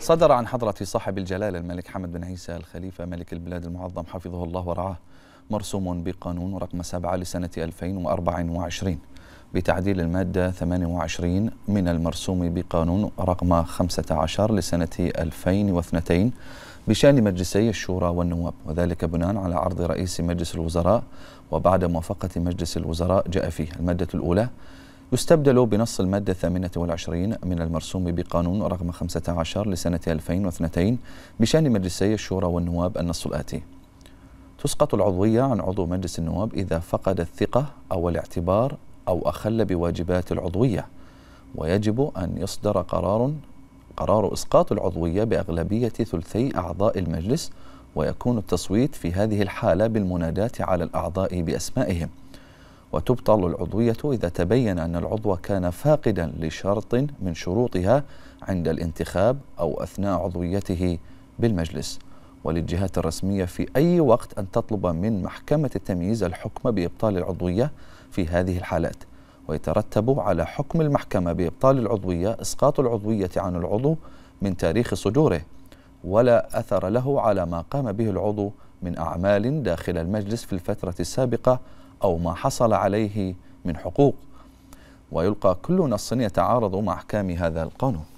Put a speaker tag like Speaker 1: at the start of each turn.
Speaker 1: صدر عن حضرة صاحب الجلالة الملك حمد بن عيسى الخليفة ملك البلاد المعظم حفظه الله ورعاه مرسوم بقانون رقم 7 لسنة 2024 بتعديل المادة 28 من المرسوم بقانون رقم 15 لسنة 2002 بشأن مجلسي الشورى والنواب وذلك بناء على عرض رئيس مجلس الوزراء وبعد موافقة مجلس الوزراء جاء فيه المادة الأولى يستبدل بنص المادة الثامنة والعشرين من المرسوم بقانون رقم 15 لسنة 2002 بشأن مجلسي الشورى والنواب النص الآتي تسقط العضوية عن عضو مجلس النواب إذا فقد الثقة أو الاعتبار أو أخل بواجبات العضوية ويجب أن يصدر قرار قرار إسقاط العضوية بأغلبية ثلثي أعضاء المجلس ويكون التصويت في هذه الحالة بالمناداة على الأعضاء بأسمائهم وتبطل العضوية إذا تبين أن العضو كان فاقدا لشرط من شروطها عند الانتخاب أو أثناء عضويته بالمجلس وللجهات الرسمية في أي وقت أن تطلب من محكمة التمييز الحكم بإبطال العضوية في هذه الحالات ويترتب على حكم المحكمة بإبطال العضوية إسقاط العضوية عن العضو من تاريخ صدوره ولا أثر له على ما قام به العضو من أعمال داخل المجلس في الفترة السابقة أو ما حصل عليه من حقوق ويلقى كل نص يتعارض مع أحكام هذا القانون